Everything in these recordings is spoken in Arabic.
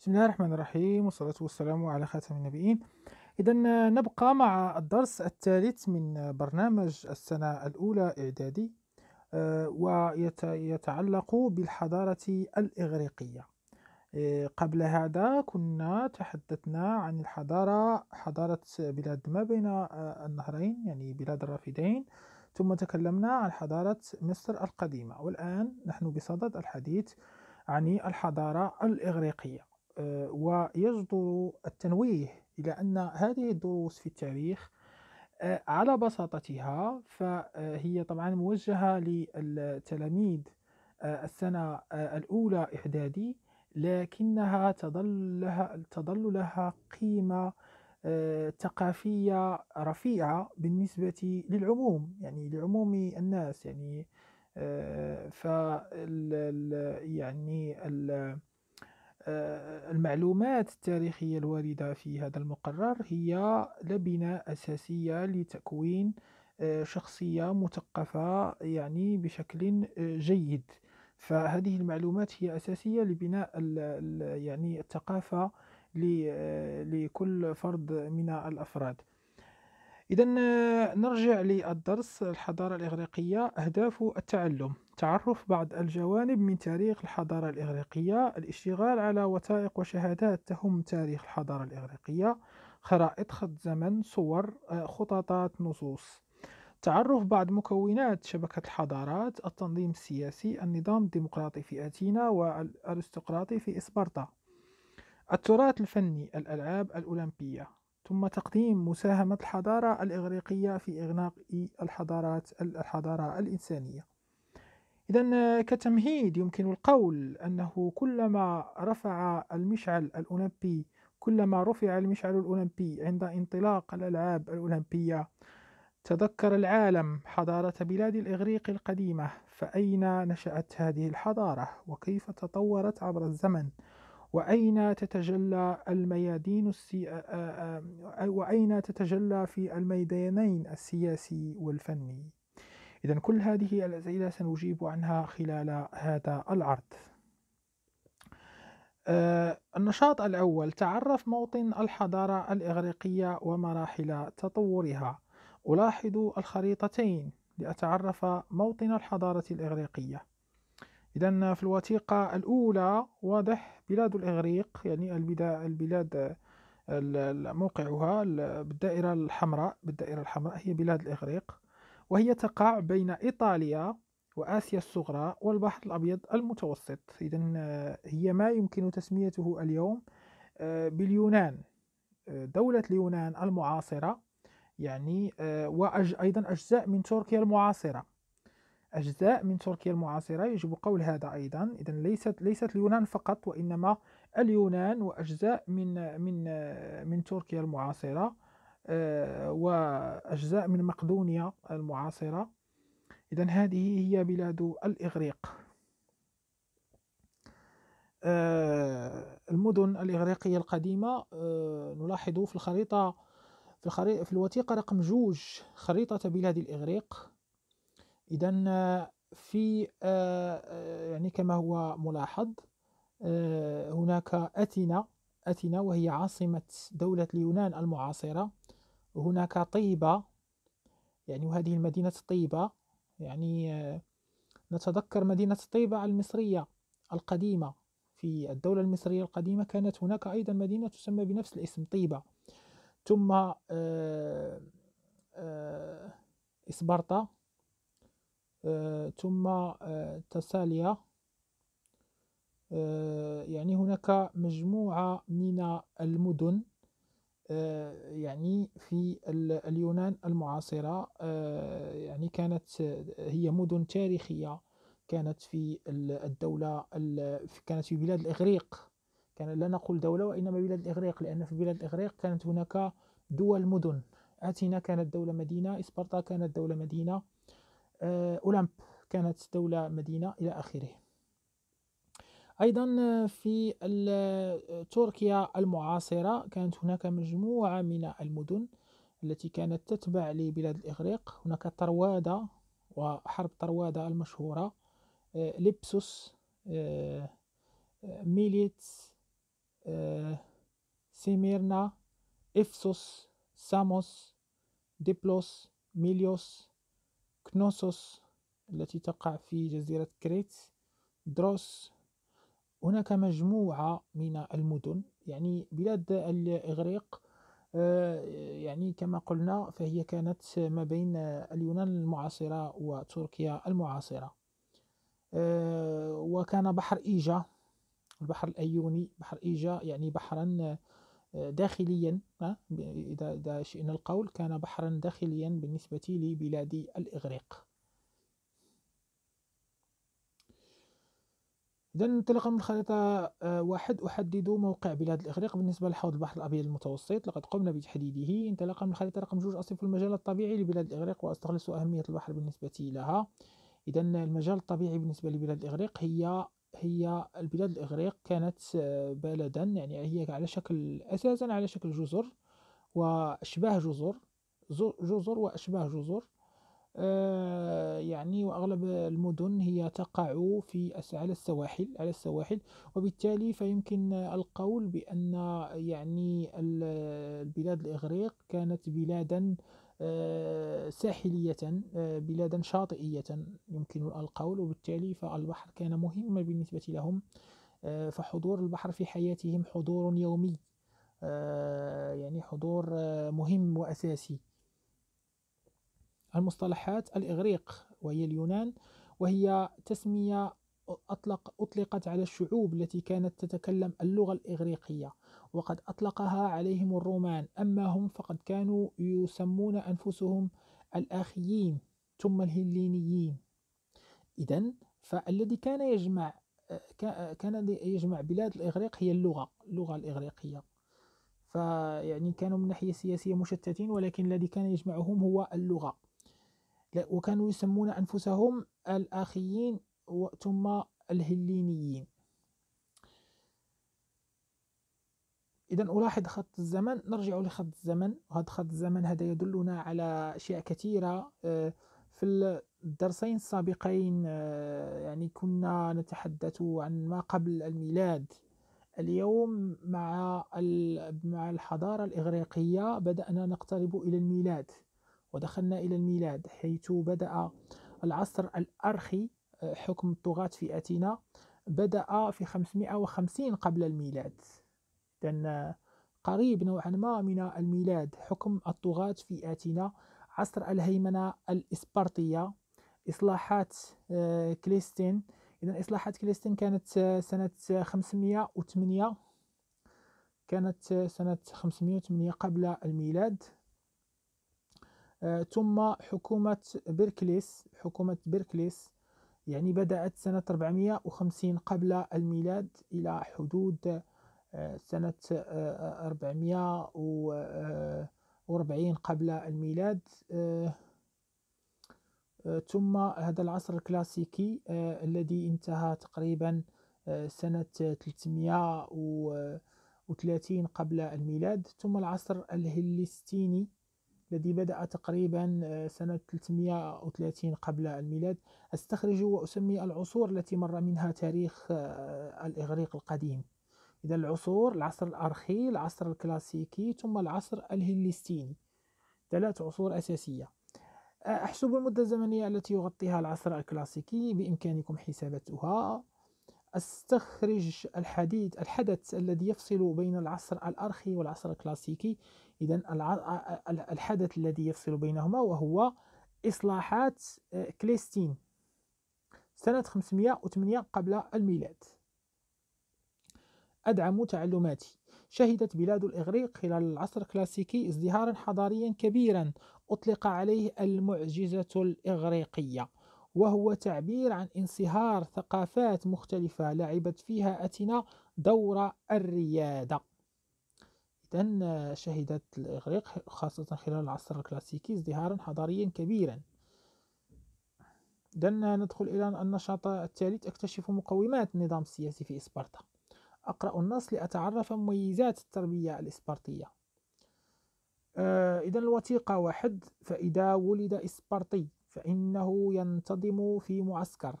بسم الله الرحمن الرحيم والصلاة والسلام على خاتم النبيين إذا نبقى مع الدرس الثالث من برنامج السنة الأولى إعدادي آه، ويتعلق بالحضارة الإغريقية آه، قبل هذا كنا تحدثنا عن الحضارة حضارة بلاد ما بين آه، النهرين يعني بلاد الرافدين ثم تكلمنا عن حضارة مصر القديمة والآن نحن بصدد الحديث عن الحضارة الإغريقية آه، ويجدر التنويه إلى أن هذه الدروس في التاريخ آه، على بساطتها فهي طبعا موجهة للتلاميذ آه، السنة الأولى إعدادي لكنها تظل لها, لها قيمة ثقافية رفيعة بالنسبة للعموم يعني لعموم الناس يعني ف يعني المعلومات التاريخية الواردة في هذا المقرر هي لبنة أساسية لتكوين آه، شخصية مثقفة يعني بشكل آه، جيد فهذه المعلومات هي أساسية لبناء يعني الثقافة آه، لكل فرد من الأفراد إذا نرجع للدرس الحضارة الإغريقية أهداف التعلم تعرف بعض الجوانب من تاريخ الحضارة الإغريقية الاشتغال على وثائق وشهادات تهم تاريخ الحضارة الإغريقية خرائط خط زمن صور آه، خططات نصوص تعرف بعض مكونات شبكة الحضارات التنظيم السياسي النظام الديمقراطي في أثينا والأرستقراطي في إسبرتا التراث الفني الألعاب الأولمبية ثم تقديم مساهمة الحضارة الإغريقية في إغناق الحضارات الحضارة الإنسانية إذا آه، كتمهيد يمكن القول أنه كلما رفع المشعل الأولمبي كلما رفع المشعل الأولمبي عند انطلاق الألعاب الأولمبية تذكر العالم حضارة بلاد الإغريق القديمة فأين نشأت هذه الحضارة وكيف تطورت عبر الزمن وأين تتجلى الميادين السي... آه، آه، وأين تتجلى في الميدانين السياسي والفني إذا كل هذه الأسئلة سنجيب عنها خلال هذا العرض آه، النشاط الأول تعرف موطن الحضارة الإغريقية ومراحل تطورها ألاحظ الخريطتين لأتعرف موطن الحضارة الإغريقية إذا في الوثيقة الأولى واضح بلاد الإغريق يعني البلاد موقعها بالدائرة الحمراء بالدائرة الحمراء هي بلاد الإغريق وهي تقع بين إيطاليا وآسيا الصغرى والبحر الأبيض المتوسط إذا آه، هي ما يمكن تسميته اليوم آه، باليونان آه، دولة اليونان المعاصرة يعني وأيضا أجزاء من تركيا المعاصرة أجزاء من تركيا المعاصرة يجب قول هذا أيضا إذا ليست ليست اليونان فقط وإنما اليونان وأجزاء من من من تركيا المعاصرة آه، وأجزاء من مقدونيا المعاصرة إذا هذه هي بلاد الإغريق آه، المدن الإغريقية القديمة آه، نلاحظ في الخريطة في, الخري... في الوثيقة رقم جوج خريطة بلاد الإغريق إذا في يعني كما هو ملاحظ هناك أثينا أثينا وهي عاصمة دولة اليونان المعاصرة هناك طيبة يعني وهذه المدينة طيبة يعني آه، نتذكر مدينة طيبة المصرية القديمة في الدولة المصرية القديمة كانت هناك أيضا مدينة تسمى بنفس الاسم طيبة ثم آه، آه، إسبرطة ثم تساليا يعني هناك مجموعة من المدن آه، يعني في اليونان المعاصرة آه، يعني كانت هي مدن تاريخية كانت في الدولة كانت في بلاد الإغريق كان لا نقول دولة وإنما بلاد الإغريق لأن في بلاد الإغريق كانت هناك دول مدن أثينا كانت دولة مدينة إسبرتا كانت دولة مدينة آه، أولمب كانت دولة مدينة إلى آخره أيضا في تركيا المعاصرة كانت هناك مجموعة من المدن التي كانت تتبع لبلاد الإغريق هناك طروادة وحرب طروادة المشهورة لبسوس ميليتس سميرنا إفسوس ساموس ديبلوس ميليوس كنوسوس التي تقع في جزيرة كريت دروس هناك مجموعة من المدن يعني بلاد الإغريق آه، يعني كما قلنا فهي كانت ما بين اليونان المعاصرة وتركيا المعاصرة آه، وكان بحر إيجا البحر الأيوني بحر إيجا يعني بحرا آه، داخليا إذا شئنا القول كان بحرا داخليا بالنسبة لبلاد الإغريق إذا انطلاقا من خريطة آه، واحد أحدد موقع بلاد الإغريق بالنسبة لحوض البحر الأبيض المتوسط لقد قمنا بتحديده انطلاقا من خريطة رقم جوج أصف المجال الطبيعي لبلاد الإغريق وأستخلص أهمية البحر بالنسبة لها إذا المجال الطبيعي بالنسبة لبلاد الإغريق هي هي البلاد الإغريق كانت آه، بلدا يعني هي على شكل أساسا على شكل جزر وأشباه جزر جزر وأشباه جزر آه، يعني وأغلب المدن هي تقع في على السواحل على السواحل وبالتالي فيمكن القول بأن يعني البلاد الإغريق كانت بلادا آه، ساحلية آه، بلادا شاطئية يمكن القول وبالتالي فالبحر كان مهم بالنسبة لهم فحضور البحر في حياتهم حضور يومي يعني حضور مهم وأساسي المصطلحات الإغريق وهي اليونان وهي تسمية أطلق أطلقت على الشعوب التي كانت تتكلم اللغة الإغريقية وقد أطلقها عليهم الرومان أما هم فقد كانوا يسمون أنفسهم الآخيين ثم الهلينيين إذا فالذي كان يجمع كان يجمع بلاد الإغريق هي اللغة اللغة الإغريقية فيعني كانوا من ناحية سياسية مشتتين ولكن الذي كان يجمعهم هو اللغة وكانوا يسمون أنفسهم الآخيين ثم الهلينيين إذا ألاحظ خط الزمن نرجع لخط الزمن وهذا خط الزمن هذا يدلنا على أشياء كثيرة آه، في الدرسين السابقين آه، يعني كنا نتحدث عن ما قبل الميلاد اليوم مع مع الحضارة الإغريقية بدأنا نقترب إلى الميلاد ودخلنا إلى الميلاد حيث بدأ العصر الأرخي آه، حكم الطغاة في أثينا بدأ في 550 قبل الميلاد إذن قريب نوعا ما من الميلاد حكم الطغاة في أثينا عصر الهيمنة الإسبرطية إصلاحات آه، كليستين إذا إصلاحات كليستين كانت آه، سنة 508 كانت سنة 508 قبل الميلاد آه، ثم حكومة بيركليس حكومة بيركليس يعني بدأت سنة 450 قبل الميلاد إلى حدود آه، سنة 440 آه، قبل الميلاد ثم هذا العصر الكلاسيكي الذي انتهى تقريبا سنة 330 قبل الميلاد ثم العصر الهلستيني الذي بدأ تقريبا آه، سنة 330 قبل الميلاد أستخرج وأسمي العصور التي مر منها تاريخ آه، الإغريق القديم إذا العصور العصر الأرخي العصر الكلاسيكي ثم العصر الهلستيني ثلاث عصور أساسية أحسب المدة الزمنية التي يغطيها العصر الكلاسيكي بإمكانكم حسابتها استخرج الحديد الحدث الذي يفصل بين العصر الأرخي والعصر الكلاسيكي إذا الحدث الذي يفصل بينهما وهو إصلاحات آه، كليستين سنة 508 قبل الميلاد أدعم تعلماتي شهدت بلاد الإغريق خلال العصر الكلاسيكي ازدهارا حضاريا كبيرا أطلق عليه المعجزة الإغريقية وهو تعبير عن انصهار ثقافات مختلفة لعبت فيها أتينا دور الريادة إذن آه، شهدت الإغريق خاصة خلال العصر الكلاسيكي ازدهارا حضاريا كبيرا إذن آه، ندخل إلى النشاط الثالث أكتشف مقومات النظام السياسي في إسبرتا أقرأ النص لأتعرف مميزات التربية الإسبرطية إذا آه، الوثيقة واحد فإذا ولد إسبرطي فإنه ينتظم في معسكر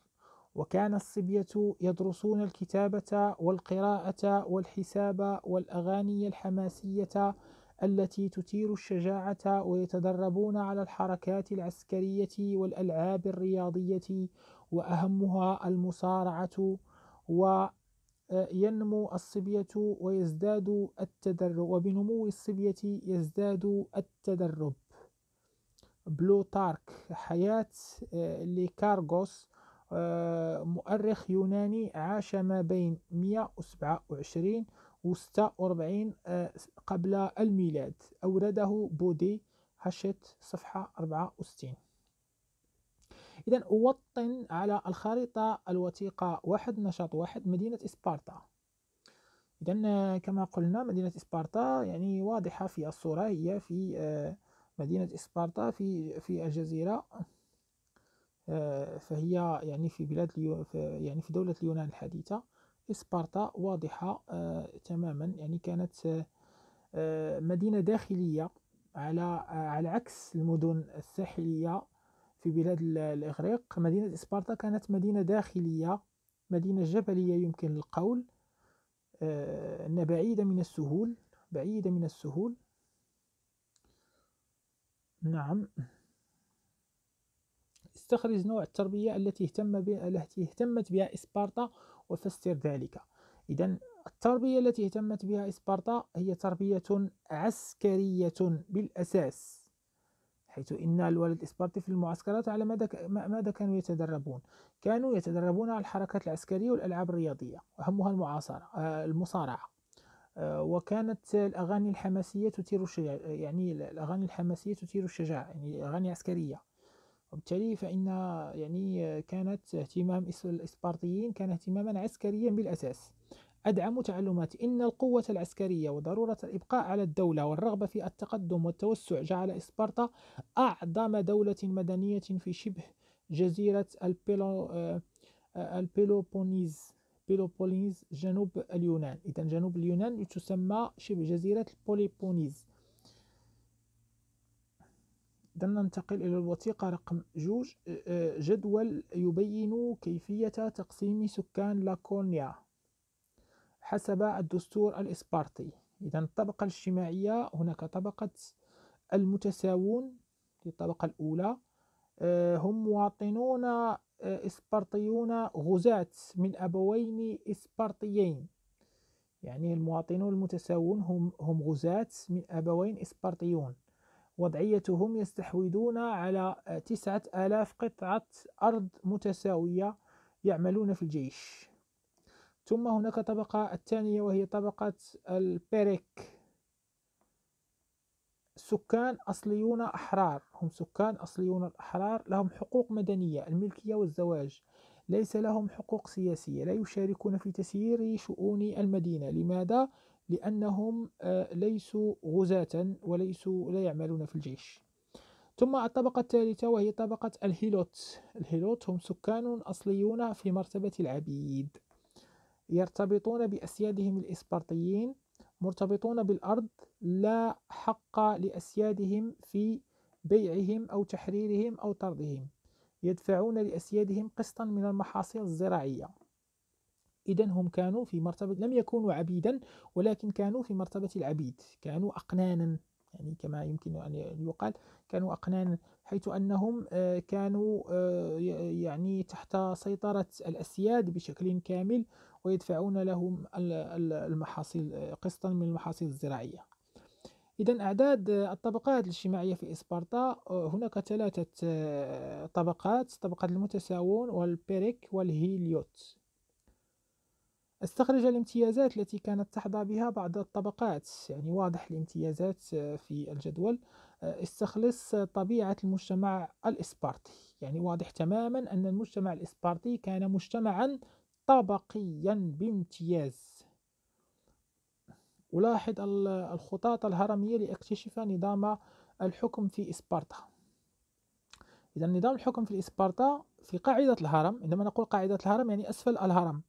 وكان الصبية يدرسون الكتابة والقراءة والحساب والأغاني الحماسية التي تثير الشجاعة ويتدربون على الحركات العسكرية والألعاب الرياضية وأهمها المصارعة وينمو الصبية ويزداد التدرب وبنمو الصبية يزداد التدرب بلوتارك حياة ليكارغوس مؤرخ يوناني عاش ما بين 127 و 46 قبل الميلاد أورده بودي هاشت صفحة 64 إذا أوطن على الخريطة الوثيقة واحد نشاط واحد مدينة إسبارتا إذا آه، كما قلنا مدينة إسبارتا يعني واضحة في الصورة هي في آه، مدينة إسبارتا في في الجزيرة آه، فهي يعني في بلاد يعني في دولة اليونان الحديثة إسبارتا واضحة آه، تماما يعني كانت آه، مدينة داخلية على على عكس المدن الساحلية في بلاد الإغريق مدينة إسبارتا كانت مدينة داخلية مدينة جبلية يمكن القول أنها بعيدة من السهول بعيدة من السهول نعم استخرج نوع التربية التي اهتم بها التي اهتمت بها إسبارتا وفسر ذلك إذا التربية التي اهتمت بها إسبارتا هي تربية عسكرية بالأساس حيث إن الولد إسبارتي في المعسكرات على ماذا كانوا يتدربون؟ كانوا يتدربون على الحركات العسكرية والألعاب الرياضية اهمها المعاصرة آه، المصارعة وكانت الأغاني الحماسية تثير الشجاعة يعني الأغاني الحماسية تثير الشجاعة يعني أغاني عسكرية وبالتالي فإن يعني كانت اهتمام الاسبارطيين كان اهتماما عسكريا بالأساس أدعم تعلمات إن القوة العسكرية وضرورة الإبقاء على الدولة والرغبة في التقدم والتوسع جعل إسبارتا أعظم دولة مدنية في شبه جزيرة البيلو آه، آه، البيلوبونيز بيلوبوليز جنوب اليونان إذا جنوب اليونان تسمى شبه جزيرة البوليبونيز إذا ننتقل إلى الوثيقة رقم جوج جدول يبين كيفية تقسيم سكان لاكونيا حسب الدستور الإسبارتي إذا الطبقة الاجتماعية هناك طبقة المتساوون في الطبقة الأولى هم مواطنون آه، إسبرطيون غزاة من أبوين إسبرطيين يعني المواطنون المتساوون هم هم غزاة من أبوين إسبرطيون وضعيتهم يستحوذون على تسعة آلاف قطعة أرض متساوية يعملون في الجيش ثم هناك طبقة الثانية وهي طبقة البيريك السكان أصليون أحرار هم سكان أصليون الأحرار لهم حقوق مدنية الملكية والزواج ليس لهم حقوق سياسية لا يشاركون في تسيير شؤون المدينة لماذا؟ لأنهم آه، ليسوا غزاة وليسوا لا يعملون في الجيش ثم الطبقة الثالثة وهي طبقة الهيلوت الهيلوت هم سكان أصليون في مرتبة العبيد يرتبطون بأسيادهم الإسبرطيين مرتبطون بالأرض لا حق لأسيادهم في بيعهم أو تحريرهم أو طردهم يدفعون لأسيادهم قسطا من المحاصيل الزراعية إذا هم كانوا في مرتبة لم يكونوا عبيدا ولكن كانوا في مرتبة العبيد كانوا أقنانا يعني كما يمكن أن يقال كانوا أقنانا حيث أنهم آه، كانوا آه، يعني تحت سيطرة الأسياد بشكل كامل ويدفعون لهم المحاصيل قسطا من المحاصيل الزراعية إذا أعداد الطبقات الاجتماعية في إسبارتا هناك ثلاثة طبقات طبقة المتساوون والبيريك والهيليوت استخرج الامتيازات التي كانت تحظى بها بعض الطبقات يعني واضح الامتيازات في الجدول استخلص طبيعة المجتمع الإسبارتي يعني واضح تماما أن المجتمع الإسبارتي كان مجتمعا طبقيا بامتياز ألاحظ الخطاط الهرمية لأكتشف نظام الحكم في إسبارتا إذا نظام الحكم في إسبارتا في قاعدة الهرم عندما نقول قاعدة الهرم يعني أسفل الهرم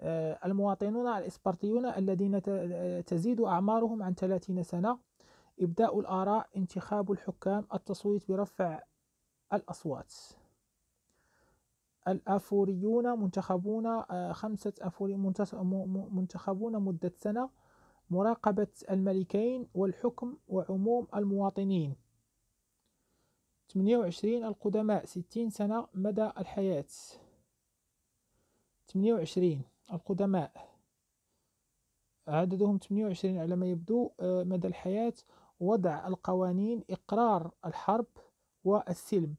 آه، المواطنون الإسبرطيون الذين تزيد أعمارهم عن 30 سنة إبداء الآراء انتخاب الحكام التصويت برفع الأصوات الأفوريون منتخبون آه، خمسة أفوري منتخبون مدة سنة مراقبة الملكين والحكم وعموم المواطنين 28 القدماء 60 سنة مدى الحياة 28 القدماء عددهم 28 على ما يبدو آه، مدى الحياة وضع القوانين إقرار الحرب والسلم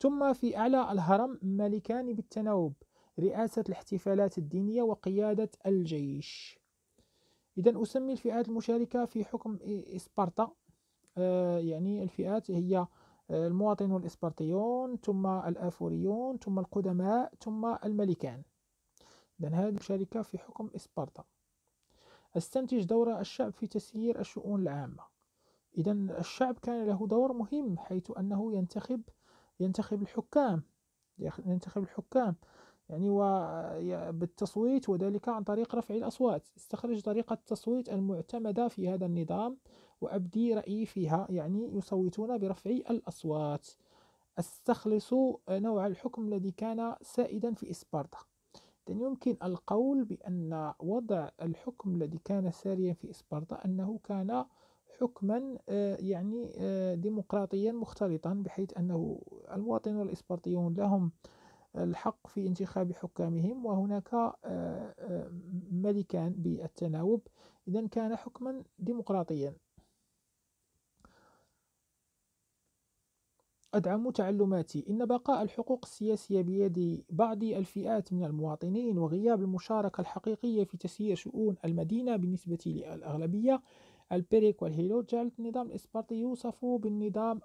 ثم في أعلى الهرم ملكان بالتناوب رئاسة الاحتفالات الدينية وقيادة الجيش إذا أسمي الفئات المشاركة في حكم إسبارتا آه يعني الفئات هي آه، المواطنون الإسبارطيون ثم الآفوريون ثم القدماء ثم الملكان إذا هذه المشاركة في حكم إسبرطة استنتج دور الشعب في تسيير الشؤون العامة إذا الشعب كان له دور مهم حيث أنه ينتخب ينتخب الحكام ينتخب الحكام يعني بالتصويت وذلك عن طريق رفع الأصوات استخرج طريقة التصويت المعتمدة في هذا النظام وأبدي رأيي فيها يعني يصوتون برفع الأصوات استخلص نوع الحكم الذي كان سائدا في إسبارتا إذن يمكن القول بأن وضع الحكم الذي كان ساريا في إسبارتا أنه كان حكما آه، يعني آه، ديمقراطيا مختلطا بحيث أنه المواطنون الإسبرتيون لهم الحق في انتخاب حكامهم وهناك آه، ملكان بالتناوب إذا كان حكما ديمقراطيا أدعم تعلماتي إن بقاء الحقوق السياسية بيد بعض الفئات من المواطنين وغياب المشاركة الحقيقية في تسيير شؤون المدينة بالنسبة للأغلبية البريك والهيلوجل النظام الإسبرطي يوصف بالنظام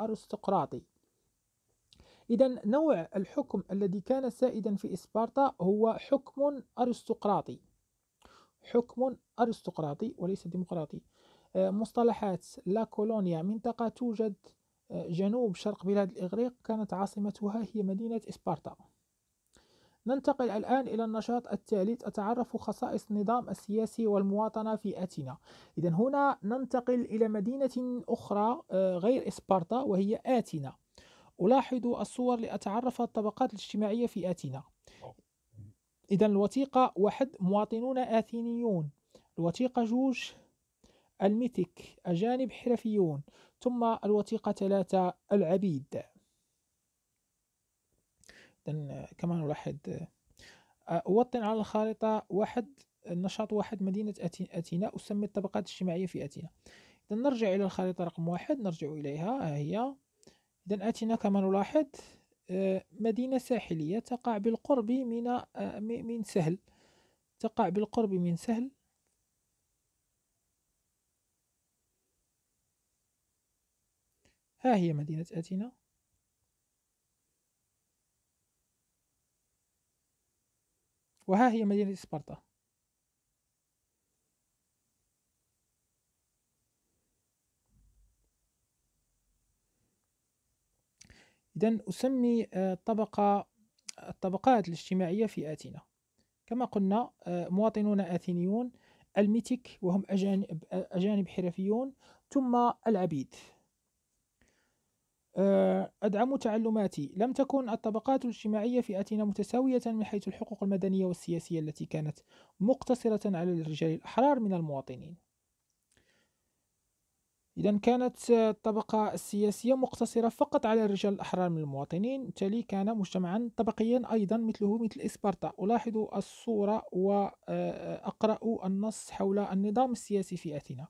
الأرستقراطي إذا نوع الحكم الذي كان سائدا في إسبارتا هو حكم أرستقراطي حكم أرستقراطي وليس ديمقراطي آه، مصطلحات لا كولونيا منطقة توجد آه، جنوب شرق بلاد الإغريق كانت عاصمتها هي مدينة إسبارتا ننتقل الآن إلى النشاط الثالث أتعرف خصائص النظام السياسي والمواطنة في أثينا إذا هنا ننتقل إلى مدينة أخرى آه، غير إسبارتا وهي أثينا ألاحظ الصور لأتعرف الطبقات الاجتماعية في أثينا إذا الوثيقة واحد مواطنون آثينيون الوثيقة جوج الميتك أجانب حرفيون ثم الوثيقة ثلاثة العبيد جدا كمان واحد أوطن آه، على الخارطة واحد النشاط واحد مدينة اتينا أسمي الطبقات الاجتماعية في اتينا إذا نرجع إلى الخريطة رقم واحد نرجع إليها هي إذا اتينا كما نلاحظ آه، مدينة ساحلية تقع بالقرب من آه، من سهل تقع بالقرب من سهل ها هي مدينة اتينا وها هي مدينة سبارتا إذا أسمي الطبقة آه، الطبقات الاجتماعية في أثينا كما قلنا آه، مواطنون أثينيون الميتيك وهم أجانب, آه، أجانب حرفيون ثم العبيد آه، أدعم تعلماتي لم تكن الطبقات الاجتماعية في أثينا متساوية من حيث الحقوق المدنية والسياسية التي كانت مقتصرة على الرجال الأحرار من المواطنين إذا كانت الطبقة السياسية مقتصرة فقط على الرجال الأحرار من المواطنين بالتالي كان مجتمعا طبقيا أيضا مثله مثل إسبرتا ألاحظ الصورة وأقرأ النص حول النظام السياسي في أثينا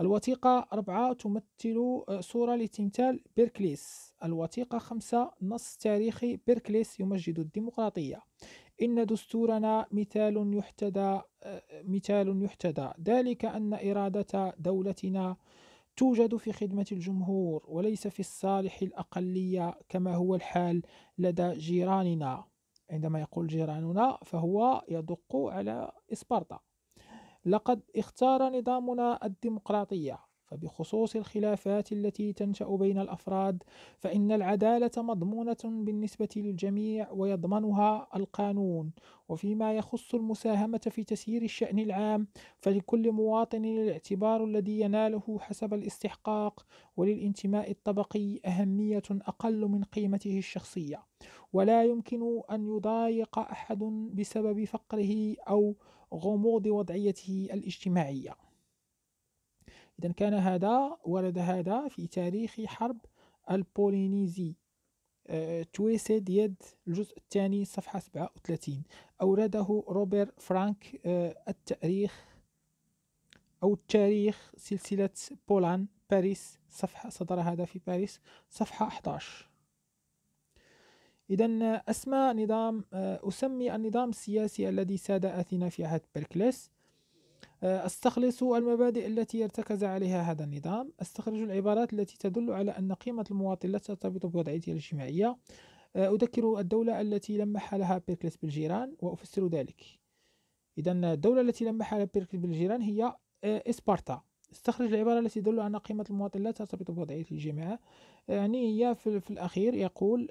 الوثيقة أربعة تمثل صورة لتمثال بيركليس الوثيقة خمسة نص تاريخي بيركليس يمجد الديمقراطية إن دستورنا مثال يحتذى آه، مثال يحتذى ذلك أن إرادة دولتنا توجد في خدمة الجمهور وليس في الصالح الأقلية كما هو الحال لدى جيراننا عندما يقول جيراننا فهو يدق على إسبرطا لقد اختار نظامنا الديمقراطية فبخصوص الخلافات التي تنشأ بين الأفراد فإن العدالة مضمونة بالنسبة للجميع ويضمنها القانون وفيما يخص المساهمة في تسيير الشأن العام فلكل مواطن الاعتبار الذي يناله حسب الاستحقاق وللانتماء الطبقي أهمية أقل من قيمته الشخصية ولا يمكن أن يضايق أحد بسبب فقره أو غموض وضعيته الاجتماعية إذا كان هذا ولد هذا في تاريخ حرب البولينيزي آه، تويسد يد الجزء الثاني صفحة 37 أورده روبرت فرانك آه، التاريخ أو التاريخ سلسلة بولان باريس صفحة صدر هذا في باريس صفحة 11 إذا أسماء نظام آه، أسمي النظام السياسي الذي ساد أثينا في عهد بيركليس آه، استخلص المبادئ التي ارتكز عليها هذا النظام استخرج العبارات التي تدل على أن قيمة المواطن لا ترتبط بوضعيته الاجتماعية آه، أذكر الدولة التي لمح لها بيركليس بالجيران وأفسر ذلك إذا الدولة التي لمح لها بيركليس بالجيران هي إسبارتا استخرج العبارة التي تدل أن قيمة المواطن لا ترتبط بوضعية الجماعة يعني هي في, الأخير يقول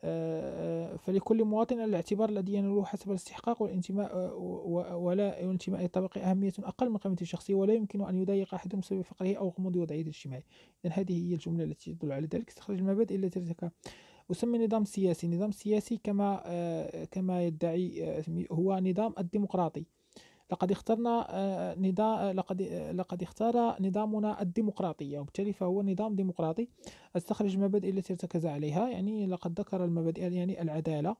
آه، آه، فلكل مواطن الاعتبار الذي يناله حسب الاستحقاق والانتماء آه، ولا الانتماء الطبقي أهمية أقل من قيمة الشخصية ولا يمكن أن يضايق أحد بسبب فقره أو غموض وضعيته الاجتماعي إذا هذه هي الجملة التي تدل على ذلك استخراج المبادئ التي ارتكب أسمي نظام سياسي نظام سياسي كما كما يدعي هو نظام الديمقراطي لقد اخترنا آه، نظام آه، لقد آه، لقد اختار نظامنا الديمقراطية وبالتالي فهو نظام ديمقراطي استخرج المبادئ التي ارتكز عليها يعني لقد ذكر المبادئ يعني العدالة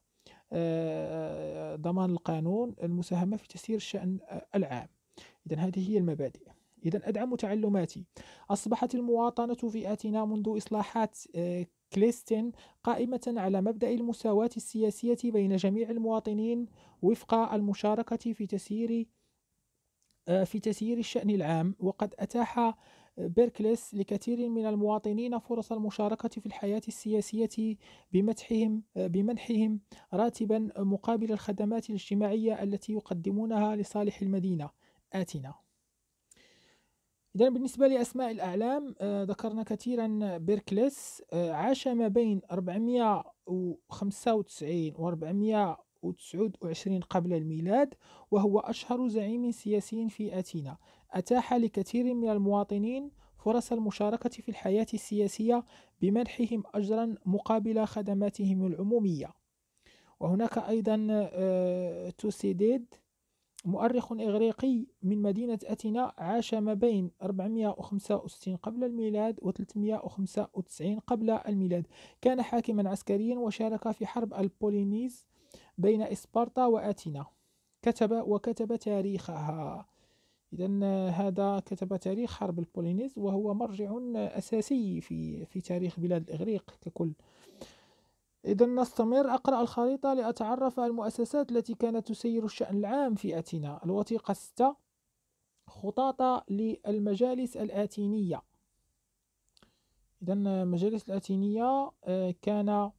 ضمان القانون المساهمة في تسيير الشأن العام إذا هذه هي المبادئ إذا أدعم تعلماتي أصبحت المواطنة آتنا منذ إصلاحات كليستن قائمة على مبدأ المساواة السياسية بين جميع المواطنين وفق المشاركة في تسيير آه، في تسيير الشأن العام وقد أتاح آه، بيركلس لكثير من المواطنين فرص المشاركة في الحياة السياسية بمتحهم آه، بمنحهم راتبا مقابل الخدمات الاجتماعية التي يقدمونها لصالح المدينة آتنا إذا بالنسبة لأسماء الأعلام ذكرنا كثيرا بيركلس عاش ما بين 495 و 400 1929 قبل الميلاد وهو أشهر زعيم سياسي في أثينا أتاح لكثير من المواطنين فرص المشاركة في الحياة السياسية بمنحهم أجرا مقابل خدماتهم العمومية وهناك أيضا آه، توسيديد مؤرخ إغريقي من مدينة أثينا عاش ما بين 465 قبل الميلاد و 395 قبل الميلاد كان حاكما عسكريا وشارك في حرب البولينيز بين إسبارتا وأتينا كتب وكتب تاريخها إذا هذا كتب تاريخ حرب البولينيز وهو مرجع أساسي في في تاريخ بلاد الإغريق ككل إذا نستمر أقرأ الخريطة لأتعرف على المؤسسات التي كانت تسير الشأن العام في أتينا الوثيقة 6 خطاطة للمجالس الآتينية إذا المجالس الآتينية آه، كان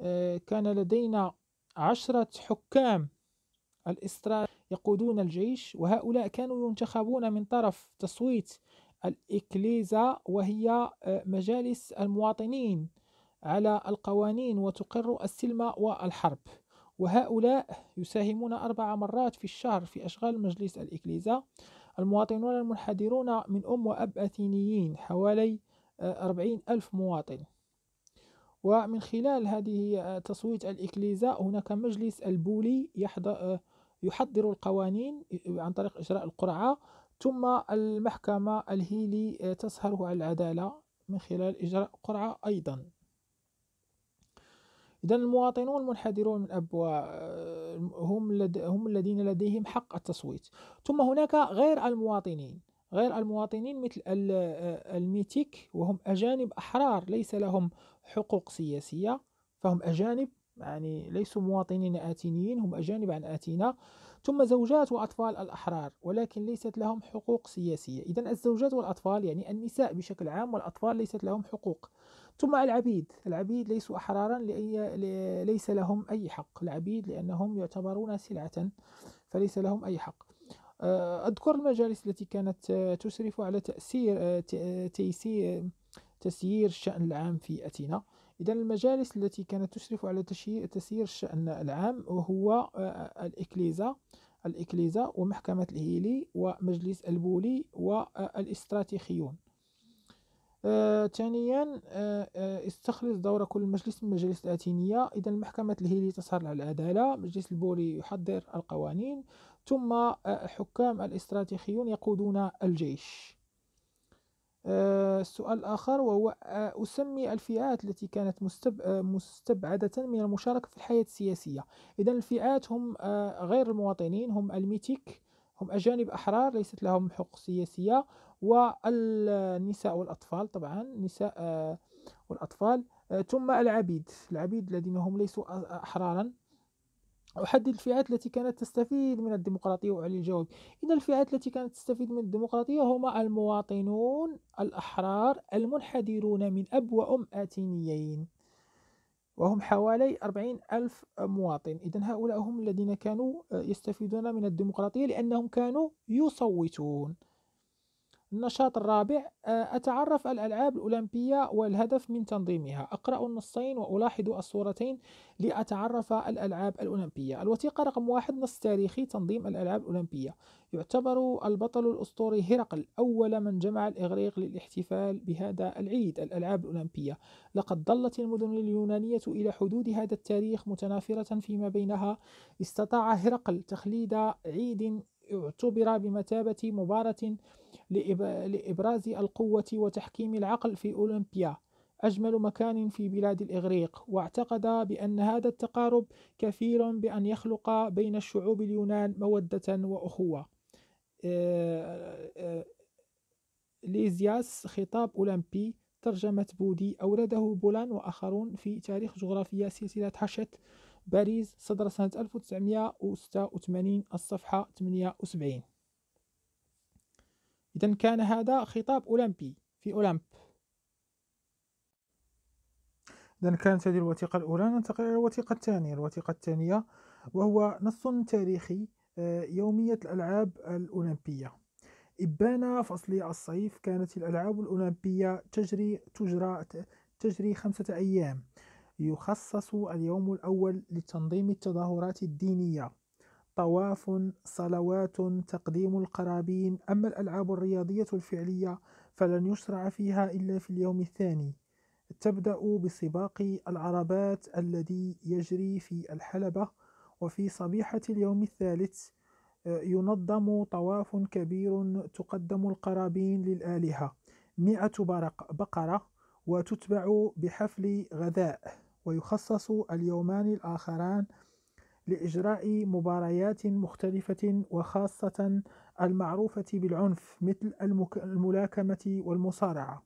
آه، كان لدينا عشرة حكام الإستراد يقودون الجيش وهؤلاء كانوا ينتخبون من طرف تصويت الإكليزا وهي آه، مجالس المواطنين على القوانين وتقر السلم والحرب وهؤلاء يساهمون أربع مرات في الشهر في أشغال مجلس الإكليزا المواطنون المنحدرون من أم وأب أثينيين حوالي آه، أربعين ألف مواطن ومن خلال هذه آه، تصويت الإكليزا هناك مجلس البولي آه، يحضر القوانين آه، عن طريق إجراء القرعة ثم المحكمة الهيلي تسهره على العدالة من خلال إجراء قرعة أيضا إذا المواطنون المنحدرون من أبواب هم, هم الذين لديهم حق التصويت ثم هناك غير المواطنين غير المواطنين مثل آه، الميتيك وهم أجانب أحرار ليس لهم حقوق سياسية فهم أجانب يعني ليسوا مواطنين آتينيين هم أجانب عن آتينا ثم زوجات وأطفال الأحرار ولكن ليست لهم حقوق سياسية إذا الزوجات والأطفال يعني النساء بشكل عام والأطفال ليست لهم حقوق ثم العبيد العبيد ليسوا أحرارا لأي ليس لهم أي حق العبيد لأنهم يعتبرون سلعة فليس لهم أي حق آه، أذكر المجالس التي كانت آه، تسرف على تأثير آه، تيسير تسيير الشأن العام في أتينا إذا المجالس التي كانت تشرف على تسيير الشأن العام وهو الإكليزا الإكليزا ومحكمة الهيلي ومجلس البولي والاستراتيخيون آه، ثانيا آه، آه، استخلص دور كل مجلس من المجالس الآتينية إذا المحكمه الهيلي تسهر على العدالة مجلس البولي يحضر القوانين ثم آه، حكام الاستراتيخيون يقودون الجيش السؤال آه، الآخر وهو آه، أسمي الفئات التي كانت مستبعدة من المشاركة في الحياة السياسية إذا الفئات هم غير المواطنين هم الميتيك هم أجانب أحرار ليست لهم حقوق سياسية والنساء والأطفال طبعا النساء والأطفال ثم العبيد العبيد الذين هم ليسوا أحرارا أحدد الفئات التي كانت تستفيد من الديمقراطية وعلي الجواب إن الفئات التي كانت تستفيد من الديمقراطية هما المواطنون الأحرار المنحدرون من أب وأم آتينيين وهم حوالي أربعين ألف مواطن إذا هؤلاء هم الذين كانوا يستفيدون من الديمقراطية لأنهم كانوا يصوتون النشاط الرابع آه، أتعرف الألعاب الأولمبية والهدف من تنظيمها أقرأ النصين وألاحظ الصورتين لأتعرف الألعاب الأولمبية الوثيقة رقم واحد نص تاريخي تنظيم الألعاب الأولمبية يعتبر البطل الأسطوري هرقل أول من جمع الإغريق للاحتفال بهذا العيد الألعاب الأولمبية لقد ظلت المدن اليونانية إلى حدود هذا التاريخ متنافرة فيما بينها استطاع هرقل تخليد عيد اعتبر بمثابة مباراة لإبراز القوة وتحكيم العقل في أولمبيا أجمل مكان في بلاد الإغريق واعتقد بأن هذا التقارب كفيل بأن يخلق بين الشعوب اليونان مودة وأخوة آه، آه، آه، ليزياس خطاب أولمبي ترجمة بودي أورده بولان وآخرون في تاريخ جغرافيا سلسلة حشت باريس صدر سنة 1986 الصفحة 78 إذا كان هذا خطاب أولمبي في أولمب إذا كانت هذه الوثيقة الأولى ننتقل إلى الوثيقة الثانية الوثيقة الثانية وهو نص تاريخي آه، يومية الألعاب الأولمبية إبان فصل الصيف كانت الألعاب الأولمبية تجري تجرى تجري خمسة أيام يخصص اليوم الأول لتنظيم التظاهرات الدينية طواف صلوات تقديم القرابين أما الألعاب الرياضية الفعلية فلن يشرع فيها إلا في اليوم الثاني تبدأ بسباق العربات الذي يجري في الحلبة وفي صبيحة اليوم الثالث ينظم طواف كبير تقدم القرابين للآلهة مئة بقرة وتتبع بحفل غذاء ويخصص اليومان الآخران لإجراء مباريات مختلفة وخاصة المعروفة بالعنف مثل الملاكمة والمصارعة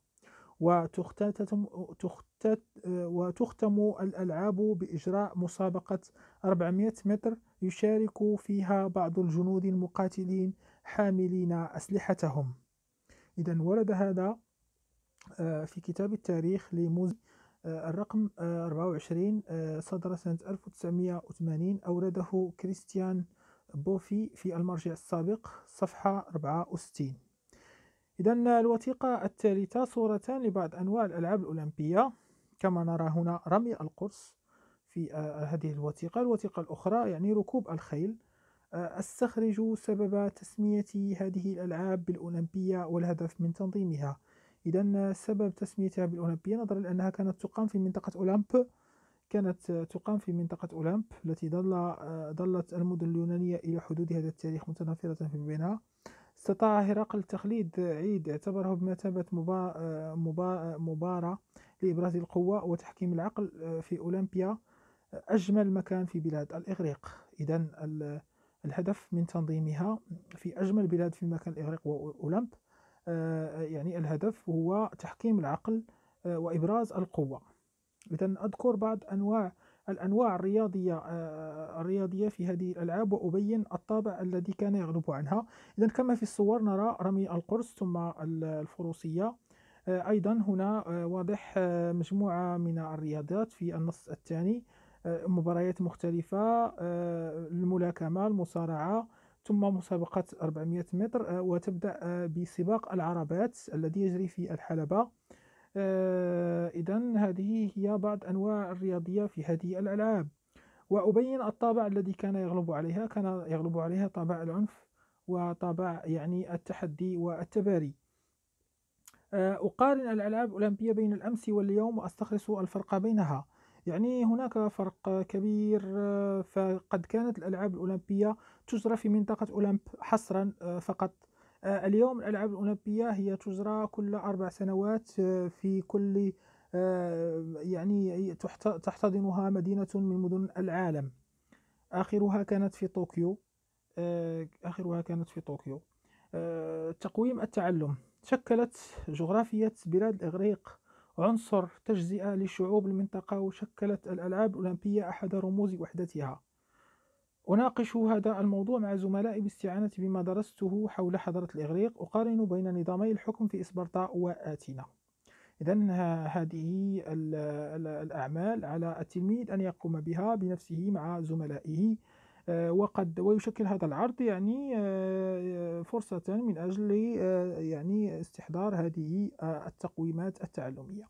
وتختم الألعاب بإجراء مسابقة 400 متر يشارك فيها بعض الجنود المقاتلين حاملين أسلحتهم إذا ورد هذا آه، في كتاب التاريخ لموزي آه، الرقم 24 آه، آه، صدر سنة 1980 أورده كريستيان بوفي في المرجع السابق صفحة 64 إذن الوثيقة الثالثة صورتان لبعض أنواع الألعاب الأولمبية كما نرى هنا رمي القرص في هذه الوثيقة الوثيقة الأخرى يعني ركوب الخيل استخرج سبب تسمية هذه الألعاب بالأولمبية والهدف من تنظيمها إذا سبب تسميتها بالأولمبية نظرا لأنها كانت تقام في منطقة أولمب كانت تقام في منطقة أولمب التي ظل ظلت المدن اليونانية إلى حدود هذا التاريخ متنافرة في بينها استطاع هرقل تخليد عيد اعتبره بمثابة مباراة لإبراز القوة وتحكيم العقل في أولمبيا أجمل مكان في بلاد الإغريق إذا الهدف من تنظيمها في أجمل بلاد في مكان الإغريق وأولمب آه، يعني الهدف هو تحكيم العقل آه، وإبراز القوة إذا أذكر بعض أنواع الأنواع الرياضية آه، الرياضية في هذه الألعاب وأبين الطابع الذي كان يغلب عنها إذا كما في الصور نرى رمي القرص ثم الفروسية أيضا هنا واضح مجموعة من الرياضات في النص الثاني مباريات مختلفة الملاكمة المصارعة ثم مسابقة 400 متر آه، وتبدأ آه، بسباق العربات الذي يجري في الحلبة آه، إذا هذه هي بعض أنواع الرياضية في هذه الألعاب وأبين الطابع الذي كان يغلب عليها كان يغلب عليها طابع العنف وطابع يعني التحدي والتباري أقارن الألعاب الأولمبية بين الأمس واليوم وأستخلص الفرق بينها يعني هناك فرق كبير آه، فقد كانت الألعاب الأولمبية تجرى في منطقة أولمب حصرا آه، فقط آه، اليوم الألعاب الأولمبية هي تجرى كل أربع سنوات في كل يعني تحتضنها مدينة من مدن العالم آخرها كانت في طوكيو آخرها كانت في طوكيو تقويم التعلم شكلت جغرافية بلاد الإغريق عنصر تجزئة لشعوب المنطقة وشكلت الألعاب الأولمبية أحد رموز وحدتها أناقش هذا الموضوع مع زملائي باستعانة بما درسته حول حضارة الإغريق أقارن بين نظامي الحكم في إسبرطاء وآتينا إذا هذه الأعمال على التلميذ أن يقوم بها بنفسه مع زملائه آه، وقد ويشكل هذا العرض يعني آه، آه، فرصة من أجل يعني استحضار هذه التقويمات التعلمية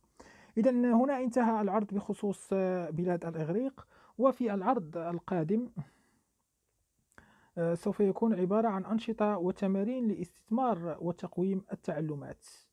إذا هنا انتهى العرض بخصوص بلاد الإغريق وفي العرض القادم سوف يكون عبارة عن أنشطة وتمارين لاستثمار وتقويم التعلمات